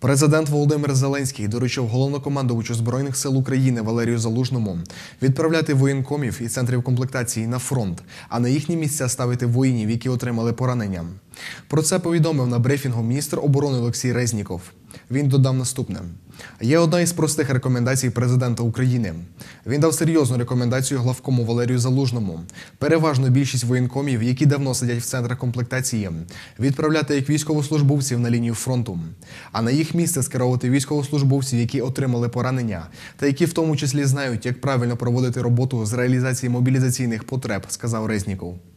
Президент Володимир Зеленський доручив головнокомандувачу збройних сил України Валерію Залужному відправляти воєнкомів і центрів комплектації на фронт, а на їхні місця ставити воїнів, які отримали поранення. Про це повідомив на брифінгу міністр оборони Олексій Резніков. Він додав наступне. Є одна із простих рекомендацій президента України. Він дав серйозну рекомендацію главкому Валерію Залужному. Переважно більшість воєнкомів, які давно сидять в центрах комплектації, відправляти як військовослужбовців на лінію фронту, а на їх місце скеровувати військовослужбовців, які отримали поранення, та які в тому числі знають, як правильно проводити роботу з реалізації мобілізаційних потреб, сказав Резніков.